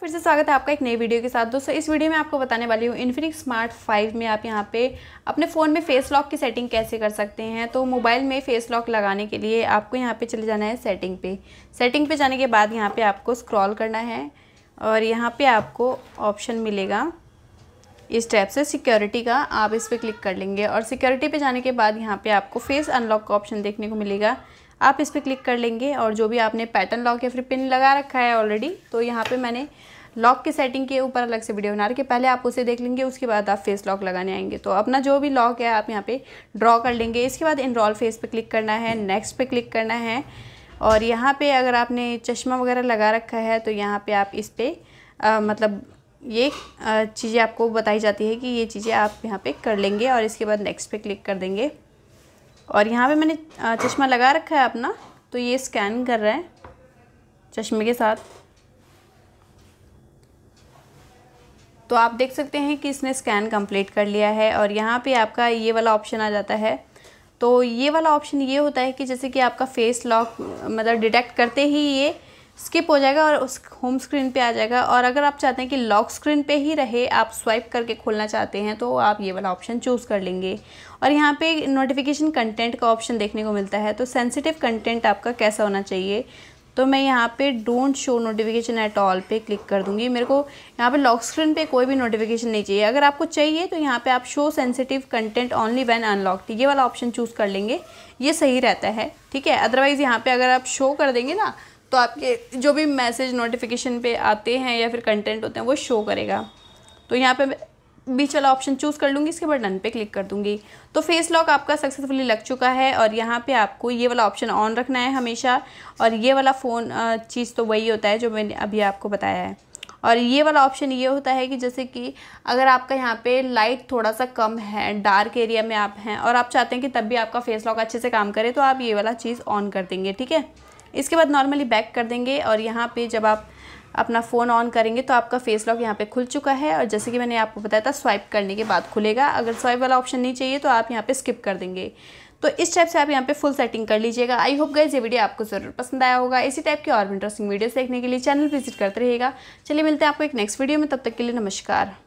फिर से स्वागत है आपका एक नई वीडियो के साथ दोस्तों इस वीडियो में आपको बताने वाली हूँ इन्फिनिक स्मार्ट 5 में आप यहाँ पे अपने फ़ोन में फेस लॉक की सेटिंग कैसे कर सकते हैं तो मोबाइल में फेस लॉक लगाने के लिए आपको यहाँ पे चले जाना है सेटिंग पे सेटिंग पे जाने के बाद यहाँ पे आपको स्क्रॉल करना है और यहाँ पर आपको ऑप्शन मिलेगा ये स्टेप्स है सिक्योरिटी का आप इस पर क्लिक कर लेंगे और सिक्योरिटी पे जाने के बाद यहाँ पे आपको फेस अनलॉक का ऑप्शन देखने को मिलेगा आप इस पर क्लिक कर लेंगे और जो भी आपने पैटर्न लॉक या फिर पिन लगा रखा है ऑलरेडी तो यहाँ पे मैंने लॉक की सेटिंग के ऊपर अलग से वीडियो बना रखी पहले आप उसे देख लेंगे उसके बाद आप फेस लॉक लगाने आएंगे तो अपना जो भी लॉक है आप यहाँ पर ड्रॉ कर लेंगे इसके बाद इनरोल फेस पर क्लिक करना है नेक्स्ट पर क्लिक करना है और यहाँ पर अगर आपने चश्मा वगैरह लगा रखा है तो यहाँ पर आप इस पर मतलब ये चीज़ें आपको बताई जाती है कि ये चीज़ें आप यहाँ पे कर लेंगे और इसके बाद नेक्स्ट पे क्लिक कर देंगे और यहाँ पे मैंने चश्मा लगा रखा है अपना तो ये स्कैन कर रहा है चश्मे के साथ तो आप देख सकते हैं कि इसने स्कैन कंप्लीट कर लिया है और यहाँ पे आपका ये वाला ऑप्शन आ जाता है तो ये वाला ऑप्शन ये होता है कि जैसे कि आपका फेस लॉक मतलब डिटेक्ट करते ही ये स्किप हो जाएगा और उस होम स्क्रीन पे आ जाएगा और अगर आप चाहते हैं कि लॉक स्क्रीन पे ही रहे आप स्वाइप करके खोलना चाहते हैं तो आप ये वाला ऑप्शन चूज़ कर लेंगे और यहाँ पे नोटिफिकेशन कंटेंट का ऑप्शन देखने को मिलता है तो सेंसिटिव कंटेंट आपका कैसा होना चाहिए तो मैं यहाँ पे don't show notification at all पे क्लिक कर दूँगी मेरे को यहाँ पे लॉक स्क्रीन पे कोई भी नोटिफिकेशन नहीं चाहिए अगर आपको चाहिए तो यहाँ पे आप show sensitive content only when unlocked ये वाला ऑप्शन चूज़ कर लेंगे ये सही रहता है ठीक है अदरवाइज़ यहाँ पे अगर आप शो कर देंगे ना तो आपके जो भी मैसेज नोटिफिकेशन पे आते हैं या फिर कंटेंट होते हैं वो शो करेगा तो यहाँ पे बीच वाला ऑप्शन चूज़ कर लूँगी इसके बाद डन पे क्लिक कर दूँगी तो फेस लॉक आपका सक्सेसफुली लग चुका है और यहाँ पे आपको ये वाला ऑप्शन ऑन रखना है हमेशा और ये वाला फ़ोन चीज़ तो वही होता है जो मैंने अभी आपको बताया है और ये वाला ऑप्शन ये होता है कि जैसे कि अगर आपका यहाँ पे लाइट थोड़ा सा कम है डार्क एरिया में आप हैं और आप चाहते हैं कि तब भी आपका फेस लॉक अच्छे से काम करे तो आप ये वाला चीज़ ऑन कर देंगे ठीक है इसके बाद नॉर्मली बैक कर देंगे और यहाँ पे जब आप अपना फ़ोन ऑन करेंगे तो आपका फेस लॉक यहाँ पे खुल चुका है और जैसे कि मैंने आपको बताया था स्वाइप करने के बाद खुलेगा अगर स्वाइप वाला ऑप्शन नहीं चाहिए तो आप यहाँ पे स्किप कर देंगे तो इस टाइप से आप यहाँ पे फुल सेटिंग कर लीजिएगा आई होप गाइज ये वीडियो आपको ज़रूर पसंद आया होगा इसी टाइप के और इंटरेस्टिंग वीडियोज़ देखने के लिए चैनल विजिट करते रहेगा चलिए मिलते हैं आपको एक नेक्स्ट वीडियो में तब तक के लिए नमस्कार